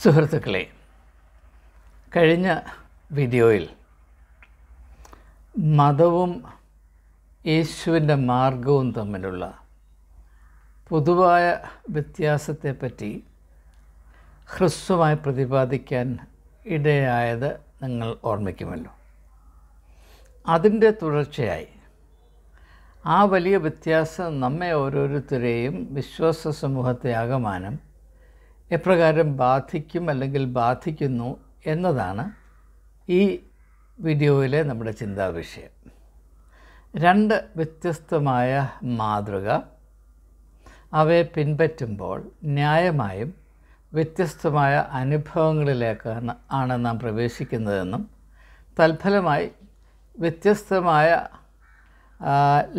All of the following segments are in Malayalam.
സുഹൃത്തുക്കളെ കഴിഞ്ഞ വീഡിയോയിൽ മതവും യേശുവിൻ്റെ മാർഗവും തമ്മിലുള്ള പൊതുവായ വ്യത്യാസത്തെപ്പറ്റി ഹ്രസ്വമായി പ്രതിപാദിക്കാൻ ഇടയായത് നിങ്ങൾ ഓർമ്മിക്കുമല്ലോ അതിൻ്റെ തുടർച്ചയായി ആ വലിയ വ്യത്യാസം നമ്മെ ഓരോരുത്തരെയും വിശ്വാസ സമൂഹത്തെ ആകമാനം എപ്രകാരം ബാധിക്കും അല്ലെങ്കിൽ ബാധിക്കുന്നു എന്നതാണ് ഈ വീഡിയോയിലെ നമ്മുടെ ചിന്താ വിഷയം രണ്ട് വ്യത്യസ്തമായ മാതൃക അവയെ പിൻപറ്റുമ്പോൾ ന്യായമായും വ്യത്യസ്തമായ അനുഭവങ്ങളിലേക്കാണ് ആണ് നാം പ്രവേശിക്കുന്നതെന്നും തൽഫലമായി വ്യത്യസ്തമായ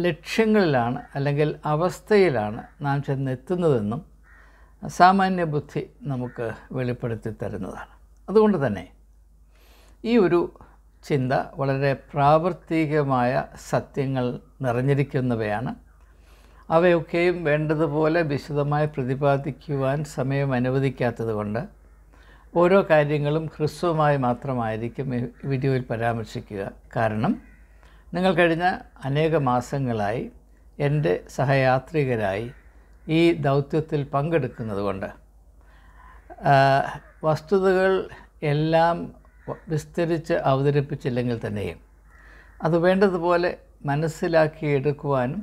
ലക്ഷ്യങ്ങളിലാണ് അല്ലെങ്കിൽ അവസ്ഥയിലാണ് നാം ചെന്നെത്തുന്നതെന്നും സാമാന്യ ബുദ്ധി നമുക്ക് വെളിപ്പെടുത്തി തരുന്നതാണ് അതുകൊണ്ട് തന്നെ ഈ ഒരു ചിന്ത വളരെ പ്രാവർത്തികമായ സത്യങ്ങൾ നിറഞ്ഞിരിക്കുന്നവയാണ് അവയൊക്കെയും വേണ്ടതുപോലെ വിശദമായി പ്രതിപാദിക്കുവാൻ സമയം അനുവദിക്കാത്തതുകൊണ്ട് ഓരോ കാര്യങ്ങളും ഹ്രസ്വമായി മാത്രമായിരിക്കും ഈ വീഡിയോയിൽ പരാമർശിക്കുക കാരണം നിങ്ങൾ കഴിഞ്ഞ അനേക മാസങ്ങളായി എൻ്റെ സഹയാത്രികരായി ഈ ദൗത്യത്തിൽ പങ്കെടുക്കുന്നത് കൊണ്ട് വസ്തുതകൾ എല്ലാം വിസ്തരിച്ച് അവതരിപ്പിച്ചില്ലെങ്കിൽ തന്നെയും അത് വേണ്ടതുപോലെ മനസ്സിലാക്കി എടുക്കുവാനും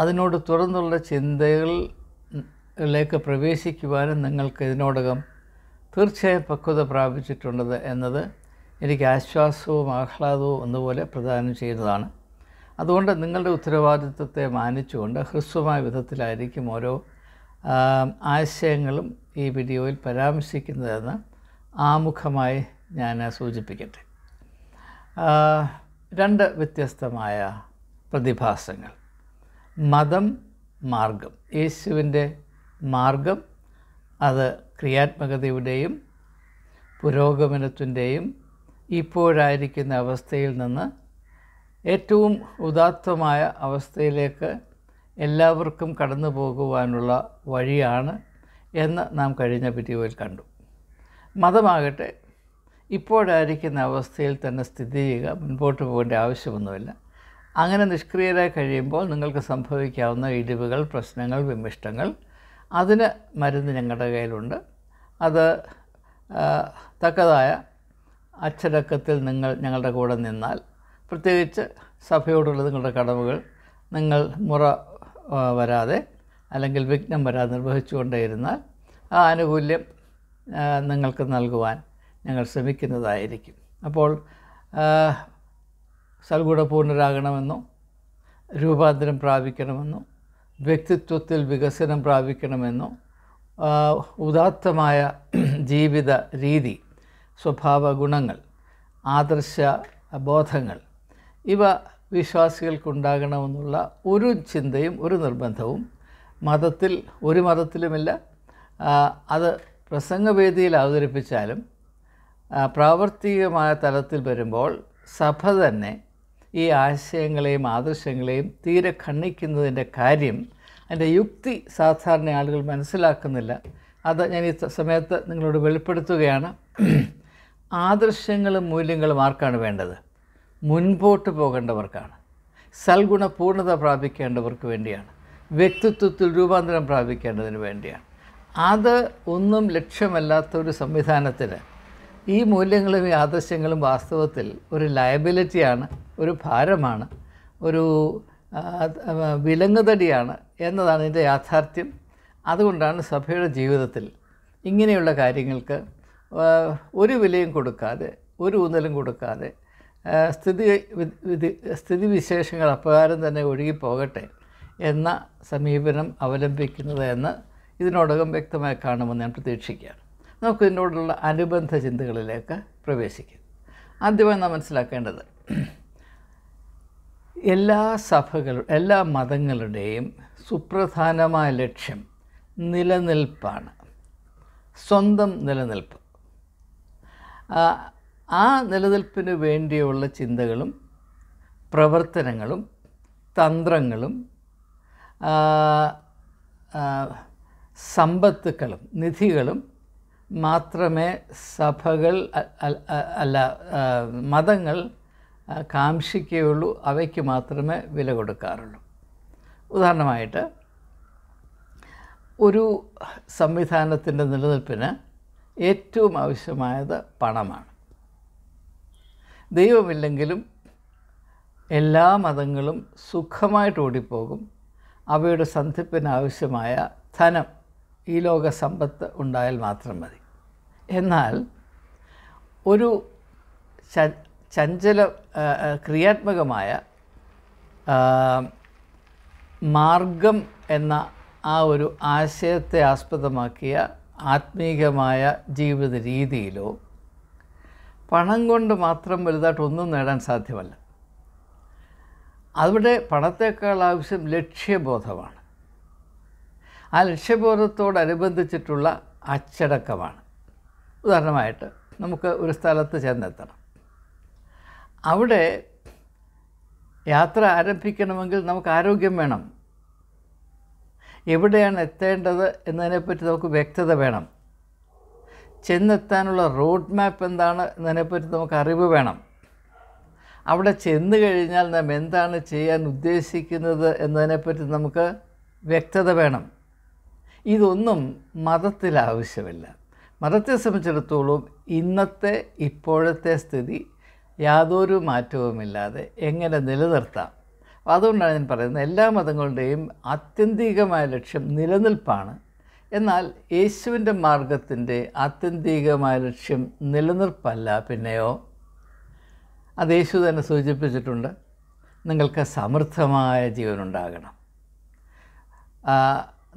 അതിനോട് തുറന്നുള്ള ചിന്തകളിലേക്ക് പ്രവേശിക്കുവാനും നിങ്ങൾക്ക് ഇതിനോടകം തീർച്ചയായും പക്വത പ്രാപിച്ചിട്ടുള്ളത് എന്നത് എനിക്ക് ആശ്വാസവും ആഹ്ലാദവും ഒന്നുപോലെ പ്രദാനം ചെയ്യുന്നതാണ് അതുകൊണ്ട് നിങ്ങളുടെ ഉത്തരവാദിത്വത്തെ മാനിച്ചുകൊണ്ട് ഹ്രസ്വമായ വിധത്തിലായിരിക്കും ഓരോ ആശയങ്ങളും ഈ വീഡിയോയിൽ പരാമർശിക്കുന്നതെന്ന് ആമുഖമായി ഞാൻ സൂചിപ്പിക്കട്ടെ രണ്ട് വ്യത്യസ്തമായ പ്രതിഭാസങ്ങൾ മതം മാർഗം യേശുവിൻ്റെ മാർഗം അത് ക്രിയാത്മകതയുടെയും പുരോഗമനത്തിൻ്റെയും ഇപ്പോഴായിരിക്കുന്ന അവസ്ഥയിൽ നിന്ന് ഏറ്റവും ഉദാത്തമായ അവസ്ഥയിലേക്ക് എല്ലാവർക്കും കടന്നു പോകുവാനുള്ള വഴിയാണ് എന്ന് നാം കഴിഞ്ഞ വീഡിയോയിൽ കണ്ടു മതമാകട്ടെ ഇപ്പോഴായിരിക്കുന്ന അവസ്ഥയിൽ തന്നെ സ്ഥിതി ചെയ്യുക മുൻപോട്ട് പോകേണ്ട ആവശ്യമൊന്നുമില്ല അങ്ങനെ നിഷ്ക്രിയരായി കഴിയുമ്പോൾ നിങ്ങൾക്ക് സംഭവിക്കാവുന്ന ഇടിവുകൾ പ്രശ്നങ്ങൾ വിമിഷ്ടങ്ങൾ അതിന് മരുന്ന് ഞങ്ങളുടെ കയ്യിലുണ്ട് അത് തക്കതായ അച്ചടക്കത്തിൽ നിങ്ങൾ ഞങ്ങളുടെ കൂടെ നിന്നാൽ പ്രത്യേകിച്ച് സഭയോടുള്ള നിങ്ങളുടെ കടമകൾ നിങ്ങൾ മുറ വരാതെ അല്ലെങ്കിൽ വിഘ്നം വരാതെ കൊണ്ടേയിരുന്നാൽ ആ ആനുകൂല്യം നിങ്ങൾക്ക് നൽകുവാൻ ഞങ്ങൾ ശ്രമിക്കുന്നതായിരിക്കും അപ്പോൾ സൽഗുണപൂർണ്ണരാകണമെന്നോ രൂപാന്തരം പ്രാപിക്കണമെന്നോ വ്യക്തിത്വത്തിൽ വികസനം പ്രാപിക്കണമെന്നോ ഉദാത്തമായ ജീവിത രീതി സ്വഭാവ ഗുണങ്ങൾ ആദർശ ബോധങ്ങൾ ഇവ വിശ്വാസികൾക്കുണ്ടാകണമെന്നുള്ള ഒരു ചിന്തയും ഒരു നിർബന്ധവും മതത്തിൽ ഒരു മതത്തിലുമില്ല അത് പ്രസംഗവേദിയിൽ അവതരിപ്പിച്ചാലും പ്രാവർത്തികമായ തലത്തിൽ വരുമ്പോൾ സഭ തന്നെ ഈ ആശയങ്ങളെയും ആദർശങ്ങളെയും തീരെ ഖണ്ണിക്കുന്നതിൻ്റെ കാര്യം അതിൻ്റെ യുക്തി സാധാരണ ആളുകൾ മനസ്സിലാക്കുന്നില്ല അത് ഞാൻ ഈ സമയത്ത് നിങ്ങളോട് വെളിപ്പെടുത്തുകയാണ് ആദർശങ്ങളും മൂല്യങ്ങളും ആർക്കാണ് വേണ്ടത് മുൻപോട്ട് പോകേണ്ടവർക്കാണ് സൽഗുണ പൂർണ്ണത പ്രാപിക്കേണ്ടവർക്ക് വേണ്ടിയാണ് വ്യക്തിത്വത്തിൽ രൂപാന്തരം പ്രാപിക്കേണ്ടതിന് വേണ്ടിയാണ് അത് ഒന്നും ലക്ഷ്യമല്ലാത്ത ഒരു സംവിധാനത്തിന് ഈ മൂല്യങ്ങളും ഈ ആദർശങ്ങളും വാസ്തവത്തിൽ ഒരു ലയബിലിറ്റിയാണ് ഒരു ഭാരമാണ് ഒരു വിലങ്ങുതടിയാണ് എന്നതാണ് ഇതിൻ്റെ യാഥാർത്ഥ്യം അതുകൊണ്ടാണ് സഭയുടെ ജീവിതത്തിൽ ഇങ്ങനെയുള്ള കാര്യങ്ങൾക്ക് ഒരു വിലയും കൊടുക്കാതെ ഒരു ഊന്നലും കൊടുക്കാതെ സ്ഥിതി സ്ഥിതി വിശേഷങ്ങൾ അപ്രകാരം തന്നെ ഒഴുകിപ്പോകട്ടെ എന്ന സമീപനം അവലംബിക്കുന്നത് എന്ന് ഇതിനോടകം വ്യക്തമായി കാണുമെന്ന് ഞാൻ പ്രതീക്ഷിക്കുകയാണ് നമുക്ക് ഇതിനോടുള്ള അനുബന്ധ ചിന്തകളിലേക്ക് പ്രവേശിക്കാം ആദ്യമായി നാം മനസ്സിലാക്കേണ്ടത് എല്ലാ സഭകൾ എല്ലാ മതങ്ങളുടെയും സുപ്രധാനമായ ലക്ഷ്യം നിലനിൽപ്പാണ് സ്വന്തം നിലനിൽപ്പ് ആ നിലനിൽപ്പിന് വേണ്ടിയുള്ള ചിന്തകളും പ്രവർത്തനങ്ങളും തന്ത്രങ്ങളും സമ്പത്തുക്കളും നിധികളും മാത്രമേ സഭകൾ അല്ല മതങ്ങൾ കാംക്ഷിക്കുകയുള്ളൂ അവയ്ക്ക് മാത്രമേ വില കൊടുക്കാറുള്ളൂ ഉദാഹരണമായിട്ട് ഒരു സംവിധാനത്തിൻ്റെ നിലനിൽപ്പിന് ഏറ്റവും ആവശ്യമായത് പണമാണ് ദൈവമില്ലെങ്കിലും എല്ലാ മതങ്ങളും സുഖമായിട്ട് ഓടിപ്പോകും അവയുടെ സന്ധിപ്പിനാവശ്യമായ ധനം ഈ ലോക സമ്പത്ത് ഉണ്ടായാൽ മാത്രം മതി എന്നാൽ ഒരു ചഞ്ചല ക്രിയാത്മകമായ മാർഗം എന്ന ആ ഒരു ആശയത്തെ ആസ്പദമാക്കിയ ആത്മീകമായ ജീവിത രീതിയിലോ പണം കൊണ്ട് മാത്രം വലുതായിട്ട് ഒന്നും നേടാൻ സാധ്യമല്ല അവിടെ പണത്തേക്കാൾ ആവശ്യം ലക്ഷ്യബോധമാണ് ആ ലക്ഷ്യബോധത്തോടനുബന്ധിച്ചിട്ടുള്ള അച്ചടക്കമാണ് ഉദാഹരണമായിട്ട് നമുക്ക് ഒരു സ്ഥലത്ത് ചെന്നെത്തണം അവിടെ യാത്ര ആരംഭിക്കണമെങ്കിൽ നമുക്ക് ആരോഗ്യം വേണം എവിടെയാണ് എത്തേണ്ടത് എന്നതിനെപ്പറ്റി നമുക്ക് വ്യക്തത വേണം ചെന്നെത്താനുള്ള റോഡ് മാപ്പ് എന്താണ് എന്നതിനെപ്പറ്റി നമുക്ക് അറിവ് വേണം അവിടെ ചെന്ന് കഴിഞ്ഞാൽ നാം എന്താണ് ചെയ്യാൻ ഉദ്ദേശിക്കുന്നത് എന്നതിനെപ്പറ്റി നമുക്ക് വ്യക്തത വേണം ഇതൊന്നും മതത്തിൽ ആവശ്യമില്ല മതത്തെ സംബന്ധിച്ചിടത്തോളം ഇന്നത്തെ ഇപ്പോഴത്തെ സ്ഥിതി യാതൊരു മാറ്റവുമില്ലാതെ എങ്ങനെ നിലനിർത്താം അതുകൊണ്ടാണ് ഞാൻ പറയുന്നത് എല്ലാ മതങ്ങളുടെയും ആത്യന്തികമായ ലക്ഷ്യം നിലനിൽപ്പാണ് എന്നാൽ യേശുവിൻ്റെ മാർഗത്തിൻ്റെ ആത്യന്തികമായ ലക്ഷ്യം നിലനിർപ്പല്ല പിന്നെയോ അത് യേശു തന്നെ സൂചിപ്പിച്ചിട്ടുണ്ട് നിങ്ങൾക്ക് സമൃദ്ധമായ ജീവനുണ്ടാകണം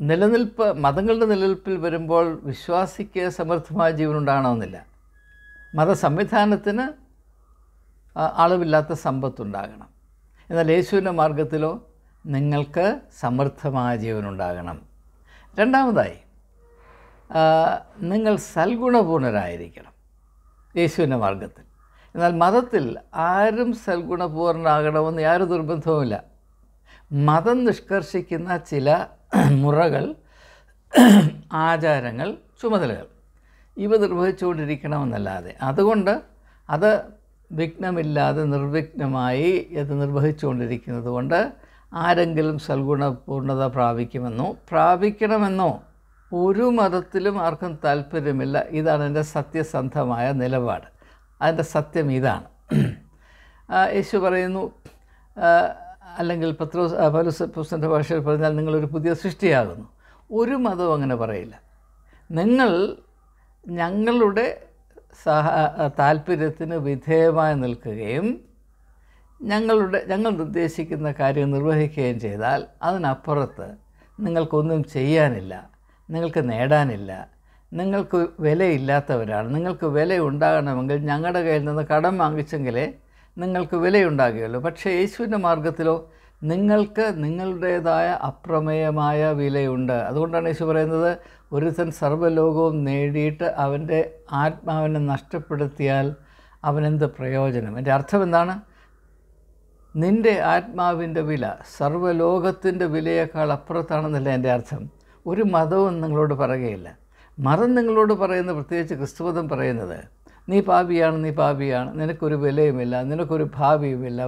നിലനിൽപ്പ് മതങ്ങളുടെ നിലനിൽപ്പിൽ വരുമ്പോൾ വിശ്വാസിക്ക് സമൃദ്ധമായ ജീവനുണ്ടാകണമെന്നില്ല മതസംവിധാനത്തിന് അളവില്ലാത്ത സമ്പത്തുണ്ടാകണം എന്നാൽ യേശുവിൻ്റെ മാർഗത്തിലോ നിങ്ങൾക്ക് സമൃദ്ധമായ ജീവനുണ്ടാകണം രണ്ടാമതായി നിങ്ങൾ സൽഗുണപൂർണരായിരിക്കണം യേശുവിൻ്റെ മാർഗത്തിൽ എന്നാൽ മതത്തിൽ ആരും സൽഗുണപൂർണനാകണമെന്ന് യാതൊരു നിർബന്ധവുമില്ല മതം നിഷ്കർഷിക്കുന്ന ചില മുറകൾ ആചാരങ്ങൾ ചുമതലകൾ ഇവ നിർവഹിച്ചുകൊണ്ടിരിക്കണമെന്നല്ലാതെ അതുകൊണ്ട് അത് വിഘ്നമില്ലാതെ നിർവിഘ്നമായി അത് നിർവഹിച്ചുകൊണ്ടിരിക്കുന്നത് കൊണ്ട് ആരെങ്കിലും സൽഗുണപൂർണ്ണത പ്രാപിക്കുമെന്നോ പ്രാപിക്കണമെന്നോ ഒരു മതത്തിലും ആർക്കും താല്പര്യമില്ല ഇതാണ് എൻ്റെ സത്യസന്ധമായ നിലപാട് അതിൻ്റെ സത്യം ഇതാണ് യേശു പറയുന്നു അല്ലെങ്കിൽ പത്രോസ് പൗലോസ് പുസ്തൻ്റെ ഭാഷയിൽ പറഞ്ഞാൽ നിങ്ങളൊരു പുതിയ സൃഷ്ടിയാകുന്നു ഒരു മതവും അങ്ങനെ പറയില്ല നിങ്ങൾ ഞങ്ങളുടെ സഹ താല്പര്യത്തിന് വിധേയമായി നിൽക്കുകയും ഞങ്ങളുടെ ഞങ്ങൾ നിർദ്ദേശിക്കുന്ന കാര്യം നിർവഹിക്കുകയും ചെയ്താൽ അതിനപ്പുറത്ത് നിങ്ങൾക്കൊന്നും ചെയ്യാനില്ല നിങ്ങൾക്ക് നേടാനില്ല നിങ്ങൾക്ക് വിലയില്ലാത്തവരാണ് നിങ്ങൾക്ക് വില ഉണ്ടാകണമെങ്കിൽ ഞങ്ങളുടെ കയ്യിൽ നിന്ന് കടം വാങ്ങിച്ചെങ്കിലേ നിങ്ങൾക്ക് വിലയുണ്ടാകുകയുള്ളൂ പക്ഷേ യേശുവിൻ്റെ മാർഗത്തിലോ നിങ്ങൾക്ക് നിങ്ങളുടേതായ അപ്രമേയമായ വിലയുണ്ട് അതുകൊണ്ടാണ് യേശു പറയുന്നത് ഒരുത്തൻ സർവ്വലോകവും നേടിയിട്ട് അവൻ്റെ ആത്മാവിനെ നഷ്ടപ്പെടുത്തിയാൽ അവനെന്ത് പ്രയോജനം എൻ്റെ അർത്ഥം എന്താണ് നിൻ്റെ ആത്മാവിൻ്റെ വില സർവ്വലോകത്തിൻ്റെ വിലയേക്കാൾ അപ്പുറത്താണെന്നല്ല എൻ്റെ അർത്ഥം ഒരു മതവും നിങ്ങളോട് പറയുകയില്ല മതം നിങ്ങളോട് പറയുന്ന പ്രത്യേകിച്ച് ക്രിസ്തുമതം പറയുന്നത് നീ പാപിയാണ് നീ പാപിയാണ് നിനക്കൊരു വിലയുമില്ല നിനക്കൊരു ഭാവിയുമില്ല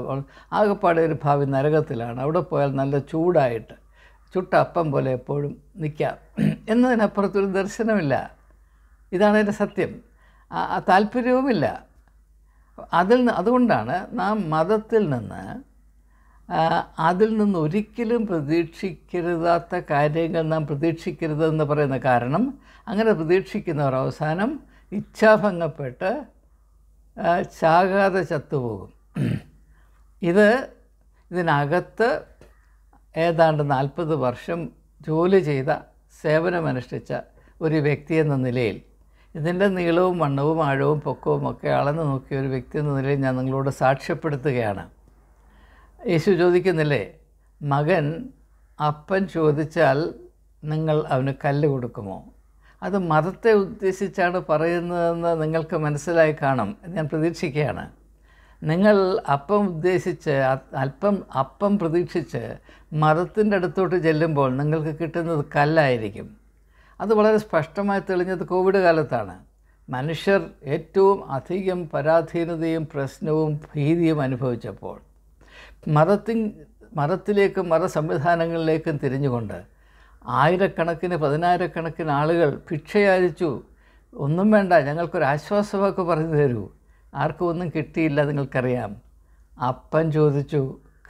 ആകെപ്പാടെ ഒരു ഭാവി നരകത്തിലാണ് അവിടെ പോയാൽ നല്ല ചൂടായിട്ട് ചുട്ട അപ്പം പോലെ എപ്പോഴും നിൽക്കാം എന്നതിനപ്പുറത്തൊരു ദർശനമില്ല ഇതാണ് എൻ്റെ സത്യം താല്പര്യവുമില്ല അതിൽ നിന്ന് അതുകൊണ്ടാണ് നാം മതത്തിൽ നിന്ന് അതിൽ നിന്ന് ഒരിക്കലും പ്രതീക്ഷിക്കരുതാത്ത കാര്യങ്ങൾ നാം പ്രതീക്ഷിക്കരുതെന്ന് പറയുന്ന കാരണം അങ്ങനെ പ്രതീക്ഷിക്കുന്നവർ അവസാനം ഇച്ഛാഭംഗപ്പെട്ട് ചാകാതെ ചത്തുപോകും ഇത് ഇതിനകത്ത് ഏതാണ്ട് നാൽപ്പത് വർഷം ജോലി ചെയ്ത സേവനമനുഷ്ഠിച്ച ഒരു വ്യക്തി എന്ന നിലയിൽ ഇതിൻ്റെ നീളവും വണ്ണവും ആഴവും പൊക്കവും ഒക്കെ അളന്ന് നോക്കിയ ഒരു വ്യക്തി എന്ന നിലയിൽ ഞാൻ നിങ്ങളോട് സാക്ഷ്യപ്പെടുത്തുകയാണ് യേശു ചോദിക്കുന്നില്ലേ മകൻ അപ്പൻ ചോദിച്ചാൽ നിങ്ങൾ അവന് കല്ല് കൊടുക്കുമോ അത് മതത്തെ ഉദ്ദേശിച്ചാണ് പറയുന്നതെന്ന് നിങ്ങൾക്ക് മനസ്സിലായി കാണും ഞാൻ പ്രതീക്ഷിക്കുകയാണ് നിങ്ങൾ അപ്പം ഉദ്ദേശിച്ച് അല്പം അപ്പം പ്രതീക്ഷിച്ച് മതത്തിൻ്റെ അടുത്തോട്ട് ചെല്ലുമ്പോൾ നിങ്ങൾക്ക് കിട്ടുന്നത് കല്ലായിരിക്കും അത് വളരെ സ്പഷ്ടമായി തെളിഞ്ഞത് കോവിഡ് കാലത്താണ് മനുഷ്യർ ഏറ്റവും അധികം പരാധീനതയും പ്രശ്നവും ഭീതിയും അനുഭവിച്ചപ്പോൾ മതത്തിൻ മതത്തിലേക്കും മത സംവിധാനങ്ങളിലേക്കും തിരിഞ്ഞുകൊണ്ട് ആയിരക്കണക്കിന് പതിനായിരക്കണക്കിന് ആളുകൾ ഭിക്ഷയാചിച്ചു ഒന്നും വേണ്ട ഞങ്ങൾക്കൊരു ആശ്വാസമൊക്കെ പറഞ്ഞു തരൂ ആർക്കും ഒന്നും കിട്ടിയില്ല നിങ്ങൾക്കറിയാം അപ്പൻ ചോദിച്ചു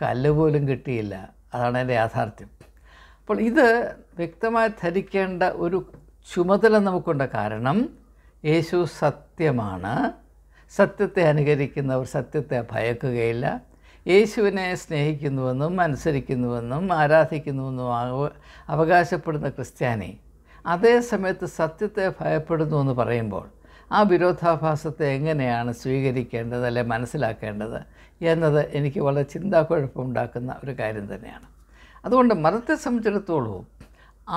കല്ല് പോലും കിട്ടിയില്ല അതാണ് എൻ്റെ യാഥാർത്ഥ്യം അപ്പോൾ ഇത് വ്യക്തമായി ധരിക്കേണ്ട ഒരു ചുമതല നമുക്കുണ്ട് കാരണം യേശു സത്യമാണ് സത്യത്തെ അനുകരിക്കുന്നവർ സത്യത്തെ ഭയക്കുകയില്ല യേശുവിനെ സ്നേഹിക്കുന്നുവെന്നും അനുസരിക്കുന്നുവെന്നും ആരാധിക്കുന്നുവെന്നും അവകാശപ്പെടുന്ന ക്രിസ്ത്യാനി അതേ സമയത്ത് സത്യത്തെ ഭയപ്പെടുന്നു എന്ന് പറയുമ്പോൾ ആ വിരോധാഭാസത്തെ എങ്ങനെയാണ് സ്വീകരിക്കേണ്ടത് അല്ലെ മനസ്സിലാക്കേണ്ടത് എന്നത് എനിക്ക് വളരെ ചിന്താക്കുഴപ്പമുണ്ടാക്കുന്ന ഒരു കാര്യം തന്നെയാണ് അതുകൊണ്ട് മതത്തെ സംബന്ധിച്ചിടത്തോളം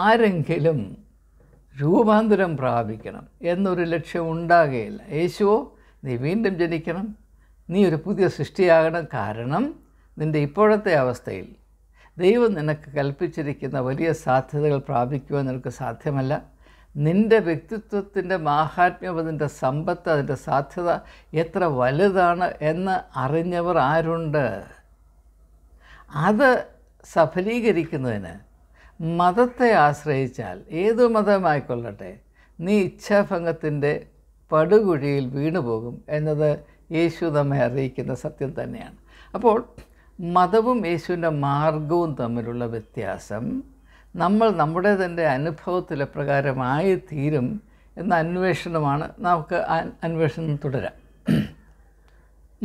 ആരെങ്കിലും രൂപാന്തരം പ്രാപിക്കണം എന്നൊരു ലക്ഷ്യം ഉണ്ടാകുകയില്ല യേശുവോ നീ വീണ്ടും ജനിക്കണം നീ ഒരു പുതിയ സൃഷ്ടിയാകണം കാരണം നിൻ്റെ ഇപ്പോഴത്തെ അവസ്ഥയിൽ ദൈവം നിനക്ക് കൽപ്പിച്ചിരിക്കുന്ന വലിയ സാധ്യതകൾ പ്രാപിക്കുവാൻ നിനക്ക് സാധ്യമല്ല നിൻ്റെ വ്യക്തിത്വത്തിൻ്റെ മാഹാത്മ്യം അതിൻ്റെ സമ്പത്ത് അതിൻ്റെ സാധ്യത എത്ര വലുതാണ് എന്ന് അറിഞ്ഞവർ ആരുണ്ട് അത് സഫലീകരിക്കുന്നതിന് മതത്തെ ആശ്രയിച്ചാൽ ഏതു മതമായിക്കൊള്ളട്ടെ നീ ഇച്ഛാഭംഗത്തിൻ്റെ പടുകുഴിയിൽ വീണുപോകും എന്നത് യേശു നമ്മെ അറിയിക്കുന്ന സത്യം തന്നെയാണ് അപ്പോൾ മതവും യേശുവിൻ്റെ മാർഗവും തമ്മിലുള്ള വ്യത്യാസം നമ്മൾ നമ്മുടെ തന്നെ അനുഭവത്തിലെ പ്രകാരമായി തീരും എന്ന അന്വേഷണമാണ് നമുക്ക് അന്വേഷണം തുടരാം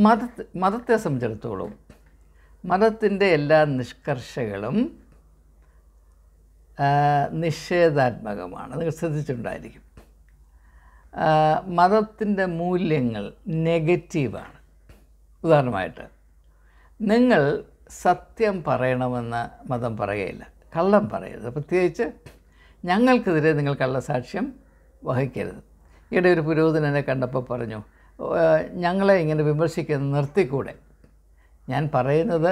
മത മതത്തെ സംബന്ധിച്ചിടത്തോളം മതത്തിൻ്റെ എല്ലാ നിഷ്കർഷകളും നിഷേധാത്മകമാണ് നിങ്ങൾ ശ്രദ്ധിച്ചിട്ടുണ്ടായിരിക്കും മതത്തിൻ്റെ മൂല്യങ്ങൾ നെഗറ്റീവാണ് ഉദാഹരണമായിട്ട് നിങ്ങൾ സത്യം പറയണമെന്ന് മതം പറയുകയില്ല കള്ളം പറയരുത് പ്രത്യേകിച്ച് ഞങ്ങൾക്കെതിരെ നിങ്ങൾ കള്ളസാക്ഷ്യം വഹിക്കരുത് ഈയിടെ ഒരു പുരോഹിതനെ കണ്ടപ്പോൾ പറഞ്ഞു ഞങ്ങളെ ഇങ്ങനെ വിമർശിക്കുന്നത് നിർത്തിക്കൂടെ ഞാൻ പറയുന്നത്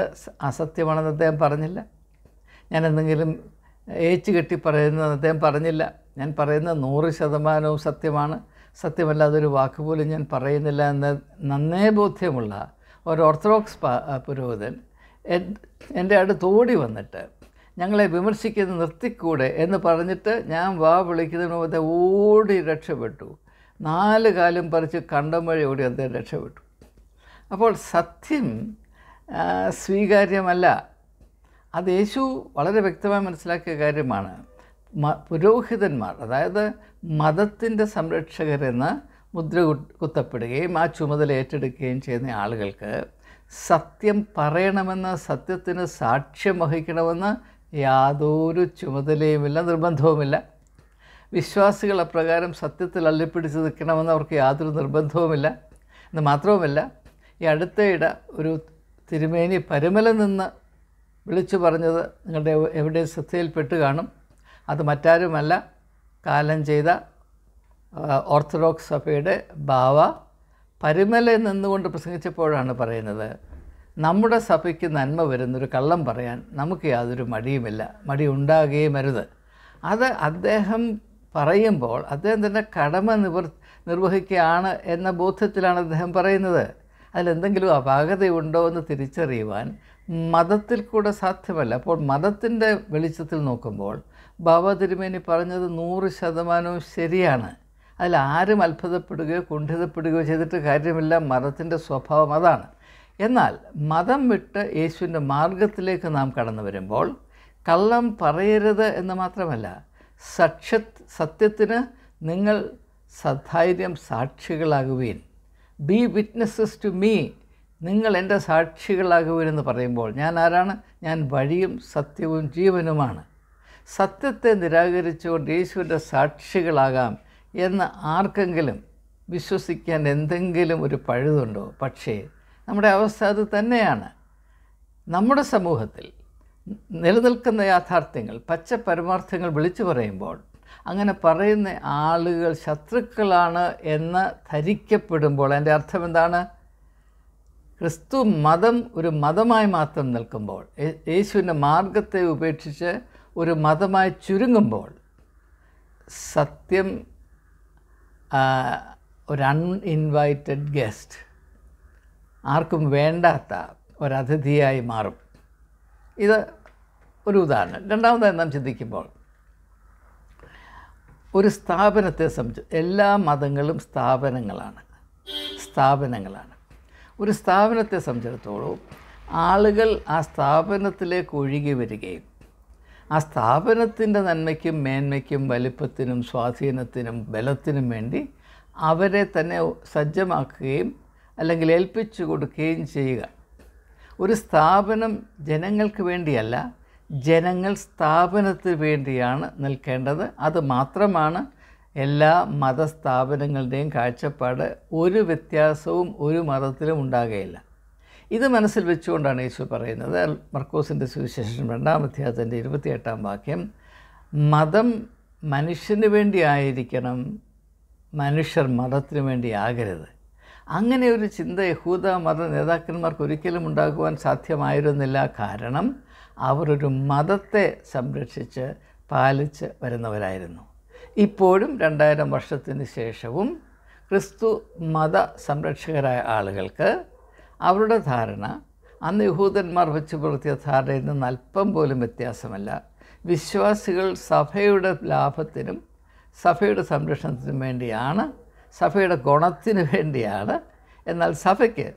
അസത്യമാണെന്ന് അദ്ദേഹം പറഞ്ഞില്ല ഞാൻ എന്തെങ്കിലും ഏച്ചു കെട്ടി പറയുന്നത് അദ്ദേഹം പറഞ്ഞില്ല ഞാൻ പറയുന്ന നൂറ് ശതമാനവും സത്യമാണ് സത്യമല്ലാതൊരു ഒരു വാക്ക് പോലും ഞാൻ പറയുന്നില്ല എന്ന് നന്നേ ബോധ്യമുള്ള ഒരു ഓർത്തഡോക്സ് പുരോഹിതൻ എൻ്റെ അടുത്ത് ഓടി വന്നിട്ട് ഞങ്ങളെ വിമർശിക്കുന്നത് നിർത്തിക്കൂടെ എന്ന് പറഞ്ഞിട്ട് ഞാൻ വാ വിളിക്കുന്നതിന് മുമ്പ് ഓടി രക്ഷപ്പെട്ടു നാല് കാലം പറിച്ച് കണ്ടം വഴി ഓടി അദ്ദേഹം രക്ഷപ്പെട്ടു അപ്പോൾ സത്യം സ്വീകാര്യമല്ല അത് യേശു വളരെ വ്യക്തമായി മനസ്സിലാക്കിയ കാര്യമാണ് പുരോഹിതന്മാർ അതായത് മതത്തിൻ്റെ സംരക്ഷകരെന്ന് മുദ്ര കുത്തപ്പെടുകയും ആ ചുമതല ഏറ്റെടുക്കുകയും ചെയ്യുന്ന ആളുകൾക്ക് സത്യം പറയണമെന്ന് സത്യത്തിന് സാക്ഷ്യം വഹിക്കണമെന്ന് യാതൊരു ചുമതലയുമില്ല നിർബന്ധവുമില്ല വിശ്വാസികൾ അപ്രകാരം സത്യത്തിൽ അള്ളിപ്പിടിച്ച് നിൽക്കണമെന്ന് അവർക്ക് യാതൊരു നിർബന്ധവുമില്ല എന്ന് മാത്രവുമല്ല ഈ അടുത്തയിട ഒരു തിരുമേനി പരുമല നിന്ന് വിളിച്ചു പറഞ്ഞത് നിങ്ങളുടെ എവിടെ ശ്രദ്ധയിൽപ്പെട്ട് കാണും അത് മറ്റാരുമല്ല കാലം ചെയ്ത ഓർത്തഡോക്സ് സഭയുടെ ബാവ പരുമല നിന്നുകൊണ്ട് പ്രസംഗിച്ചപ്പോഴാണ് പറയുന്നത് നമ്മുടെ സഭയ്ക്ക് നന്മ വരുന്നൊരു കള്ളം പറയാൻ നമുക്ക് യാതൊരു മടിയുമില്ല മടി ഉണ്ടാകുകയും അരുത് അത് അദ്ദേഹം പറയുമ്പോൾ അദ്ദേഹം തന്നെ കടമ നിവർ നിർവഹിക്കുകയാണ് എന്ന ബോധ്യത്തിലാണ് അദ്ദേഹം പറയുന്നത് അതിലെന്തെങ്കിലും അപാകതയുണ്ടോ എന്ന് തിരിച്ചറിയുവാൻ മതത്തിൽ കൂടെ സാധ്യമല്ല അപ്പോൾ മതത്തിൻ്റെ വെളിച്ചത്തിൽ നോക്കുമ്പോൾ ബാബ തിരുമേനി പറഞ്ഞത് നൂറ് ശതമാനവും ശരിയാണ് അതിൽ ആരും അത്ഭുതപ്പെടുകയോ കുണ്ഠിതപ്പെടുകയോ ചെയ്തിട്ട് കാര്യമില്ല മതത്തിൻ്റെ സ്വഭാവം അതാണ് എന്നാൽ മതം വിട്ട് യേശുവിൻ്റെ മാർഗത്തിലേക്ക് നാം കടന്നു വരുമ്പോൾ കള്ളം പറയരുത് എന്ന് മാത്രമല്ല സക്ഷ്യ സത്യത്തിന് നിങ്ങൾ സധൈര്യം സാക്ഷികളാകുകയും ബി വിറ്റ്നസ്സസ് ടു മീ നിങ്ങൾ എൻ്റെ സാക്ഷികളാകുമെന്ന് പറയുമ്പോൾ ഞാൻ ആരാണ് ഞാൻ വഴിയും സത്യവും ജീവനുമാണ് സത്യത്തെ നിരാകരിച്ചുകൊണ്ട് യേശുവിൻ്റെ സാക്ഷികളാകാം എന്ന് ആർക്കെങ്കിലും വിശ്വസിക്കാൻ എന്തെങ്കിലും ഒരു പഴുതുണ്ടോ പക്ഷേ നമ്മുടെ അവസ്ഥ അത് തന്നെയാണ് നമ്മുടെ സമൂഹത്തിൽ നിലനിൽക്കുന്ന യാഥാർത്ഥ്യങ്ങൾ പച്ച പരമാർത്ഥങ്ങൾ വിളിച്ചു പറയുമ്പോൾ അങ്ങനെ പറയുന്ന ആളുകൾ ശത്രുക്കളാണ് എന്ന് ധരിക്കപ്പെടുമ്പോൾ എൻ്റെ അർത്ഥം എന്താണ് ക്രിസ്തു മതം ഒരു മതമായി മാത്രം നിൽക്കുമ്പോൾ യേശുവിൻ്റെ മാർഗത്തെ ഉപേക്ഷിച്ച് ഒരു മതമായി ചുരുങ്ങുമ്പോൾ സത്യം ഒരു അൺഇൻവൈറ്റഡ് ഗസ്റ്റ് ആർക്കും വേണ്ടാത്ത ഒരതിഥിയായി മാറും ഇത് ഒരു ഉദാഹരണം രണ്ടാമതായി നാം ചിന്തിക്കുമ്പോൾ ഒരു സ്ഥാപനത്തെ സംബന്ധിച്ച് എല്ലാ മതങ്ങളും സ്ഥാപനങ്ങളാണ് സ്ഥാപനങ്ങളാണ് ഒരു സ്ഥാപനത്തെ സംബന്ധിച്ചിടത്തോളം ആളുകൾ ആ സ്ഥാപനത്തിലേക്ക് ഒഴുകി വരികയും ആ സ്ഥാപനത്തിൻ്റെ നന്മയ്ക്കും മേന്മയ്ക്കും വലിപ്പത്തിനും സ്വാധീനത്തിനും ബലത്തിനും വേണ്ടി അവരെ തന്നെ സജ്ജമാക്കുകയും അല്ലെങ്കിൽ ഏൽപ്പിച്ചു കൊടുക്കുകയും ചെയ്യുക ഒരു സ്ഥാപനം ജനങ്ങൾക്ക് വേണ്ടിയല്ല ജനങ്ങൾ സ്ഥാപനത്തിന് വേണ്ടിയാണ് നിൽക്കേണ്ടത് അത് മാത്രമാണ് എല്ലാ മതസ്ഥാപനങ്ങളുടെയും കാഴ്ചപ്പാട് ഒരു വ്യത്യാസവും ഒരു മതത്തിലും ഉണ്ടാകുകയില്ല ഇത് മനസ്സിൽ വെച്ചുകൊണ്ടാണ് യേശു പറയുന്നത് മർക്കോസിൻ്റെ സുവിശേഷം രണ്ടാം അധ്യായത്തിൻ്റെ ഇരുപത്തിയെട്ടാം വാക്യം മതം മനുഷ്യന് വേണ്ടി ആയിരിക്കണം മനുഷ്യർ മതത്തിനു വേണ്ടി ആകരുത് അങ്ങനെ ഒരു ചിന്ത യഹൂദ മത നേതാക്കന്മാർക്ക് ഒരിക്കലും ഉണ്ടാകുവാൻ സാധ്യമായിരുന്നില്ല കാരണം അവരൊരു മതത്തെ സംരക്ഷിച്ച് പാലിച്ച് വരുന്നവരായിരുന്നു ഇപ്പോഴും രണ്ടായിരം വർഷത്തിന് ശേഷവും ക്രിസ്തു മത സംരക്ഷകരായ ആളുകൾക്ക് അവരുടെ ധാരണ അന്ന് യഹൂദന്മാർ വെച്ച് പുലർത്തിയ ധാരണയിൽ നിന്ന് അല്പം പോലും വ്യത്യാസമല്ല വിശ്വാസികൾ സഭയുടെ ലാഭത്തിനും സഭയുടെ സംരക്ഷണത്തിനും വേണ്ടിയാണ് സഭയുടെ ഗുണത്തിനു വേണ്ടിയാണ് എന്നാൽ സഭയ്ക്ക്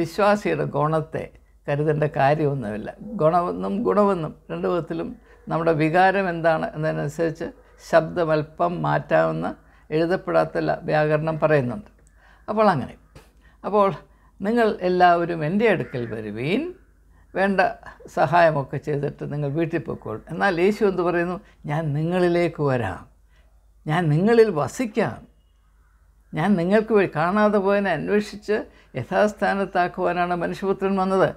വിശ്വാസിയുടെ ഗുണത്തെ കരുതേണ്ട കാര്യമൊന്നുമില്ല ഗുണമെന്നും ഗുണമെന്നും രണ്ട് വിധത്തിലും നമ്മുടെ വികാരം എന്താണ് എന്നതിനനുസരിച്ച് ശബ്ദമൽപ്പം മാറ്റാമെന്ന് എഴുതപ്പെടാത്ത വ്യാകരണം പറയുന്നുണ്ട് അപ്പോൾ അങ്ങനെ അപ്പോൾ നിങ്ങൾ എല്ലാവരും എൻ്റെ അടുക്കൽ വരുവീൻ വേണ്ട സഹായമൊക്കെ ചെയ്തിട്ട് നിങ്ങൾ വീട്ടിൽ പൊയ്ക്കോളും എന്നാൽ യേശു എന്ത് പറയുന്നു ഞാൻ നിങ്ങളിലേക്ക് വരാം ഞാൻ നിങ്ങളിൽ വസിക്കാം ഞാൻ നിങ്ങൾക്ക് വേണ്ടി കാണാതെ പോയതിനെ അന്വേഷിച്ച് യഥാസ്ഥാനത്താക്കുവാനാണ് മനുഷ്യപുത്രൻ വന്നത്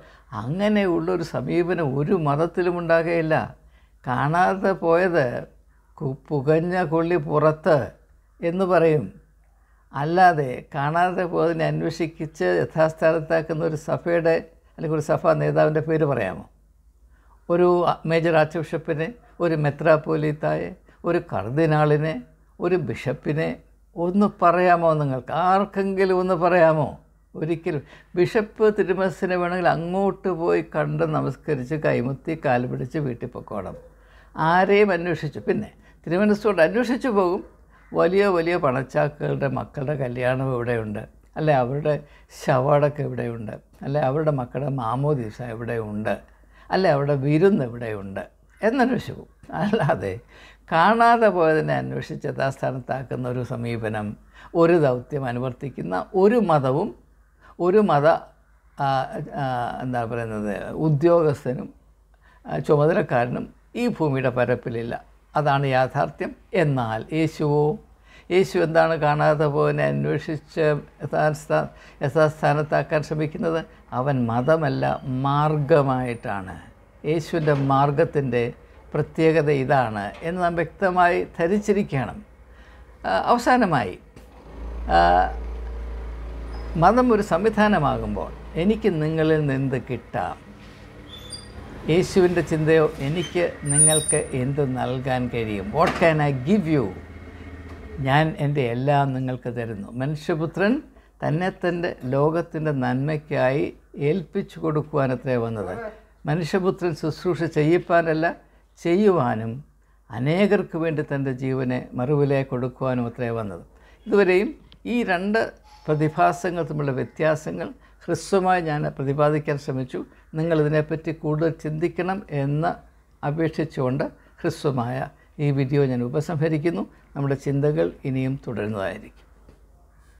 അങ്ങനെയുള്ളൊരു സമീപനം ഒരു മതത്തിലും ഉണ്ടാകുകയില്ല കാണാതെ പോയത് പുകഞ്ഞ കൊള്ളി പുറത്ത് എന്ന് പറയും അല്ലാതെ കാണാതെ പോയതിനെ അന്വേഷിച്ച് യഥാസ്ഥാനത്താക്കുന്ന ഒരു സഭയുടെ അല്ലെങ്കിൽ ഒരു സഭാ നേതാവിൻ്റെ പേര് പറയാമോ ഒരു മേജർ ആർച്ച് ബിഷപ്പിനെ ഒരു മെത്രാപോലീത്തായെ ഒരു കർദിനാളിനെ ഒരു ബിഷപ്പിനെ ഒന്ന് പറയാമോ നിങ്ങൾക്ക് ആർക്കെങ്കിലും ഒന്ന് പറയാമോ ഒരിക്കലും ബിഷപ്പ് തിരുമസിനെ വേണമെങ്കിൽ അങ്ങോട്ട് പോയി കണ്ട് നമസ്കരിച്ച് കൈമുത്തി കാൽ പിടിച്ച് വീട്ടിൽ പൊക്കോണം ആരെയും അന്വേഷിച്ചു പിന്നെ തിരുമനസ്സുകൊണ്ട് അന്വേഷിച്ചു പോകും വലിയ വലിയ പണച്ചാക്കുകളുടെ മക്കളുടെ കല്യാണം ഇവിടെയുണ്ട് അല്ലെ അവരുടെ ശവാടൊക്കെ ഇവിടെയുണ്ട് അല്ലെ അവരുടെ മക്കളുടെ മാമോദീസ ഇവിടെയുണ്ട് അല്ലെ അവരുടെ വിരുന്ന് ഇവിടെയുണ്ട് എന്നന്വേഷിക്കും അല്ലാതെ കാണാതെ പോയതിനെ അന്വേഷിച്ച് യഥാസ്ഥാനത്താക്കുന്ന ഒരു സമീപനം ഒരു ദൗത്യം അനുവർത്തിക്കുന്ന ഒരു മതവും ഒരു മത എന്താ പറയുന്നത് ഉദ്യോഗസ്ഥനും ചുമതലക്കാരനും ഈ ഭൂമിയുടെ പരപ്പിലില്ല അതാണ് യാഥാർത്ഥ്യം എന്നാൽ യേശുവോ യേശു എന്താണ് കാണാതെ പോവനെ അന്വേഷിച്ച് യഥാസ്ഥാ യഥാസ്ഥാനത്താക്കാൻ ശ്രമിക്കുന്നത് അവൻ മതമല്ല മാർഗമായിട്ടാണ് യേശുവിൻ്റെ മാർഗത്തിൻ്റെ പ്രത്യേകത ഇതാണ് എന്ന് നാം വ്യക്തമായി ധരിച്ചിരിക്കണം അവസാനമായി മതം ഒരു സംവിധാനമാകുമ്പോൾ എനിക്ക് നിങ്ങളിൽ നിന്ന് കിട്ടാം യേശുവിൻ്റെ ചിന്തയോ എനിക്ക് നിങ്ങൾക്ക് എന്ത് നൽകാൻ കഴിയും what can I give you ഞാൻ എൻ്റെ എല്ലാം നിങ്ങൾക്ക് തരുന്നു മനുഷ്യപുത്രൻ തന്നെ തൻ്റെ ലോകത്തിൻ്റെ നന്മയ്ക്കായി ഏൽപ്പിച്ചു കൊടുക്കുവാനത്രേ വന്നത് മനുഷ്യപുത്രൻ ശുശ്രൂഷ ചെയ്യിപ്പാനല്ല ചെയ്യുവാനും അനേകർക്ക് വേണ്ടി തൻ്റെ ജീവനെ മറുവിലെ കൊടുക്കുവാനും അത്രേ വന്നത് ഇതുവരെയും ഈ രണ്ട് പ്രതിഭാസങ്ങൾ തമ്മിലുള്ള വ്യത്യാസങ്ങൾ ഹ്രസ്വമായി ഞാൻ പ്രതിപാദിക്കാൻ ശ്രമിച്ചു നിങ്ങളിതിനെപ്പറ്റി കൂടുതൽ ചിന്തിക്കണം എന്ന് അപേക്ഷിച്ചുകൊണ്ട് ഹ്രസ്വമായ ഈ വീഡിയോ ഞാൻ ഉപസംഹരിക്കുന്നു നമ്മുടെ ചിന്തകൾ ഇനിയും തുടരുന്നതായിരിക്കും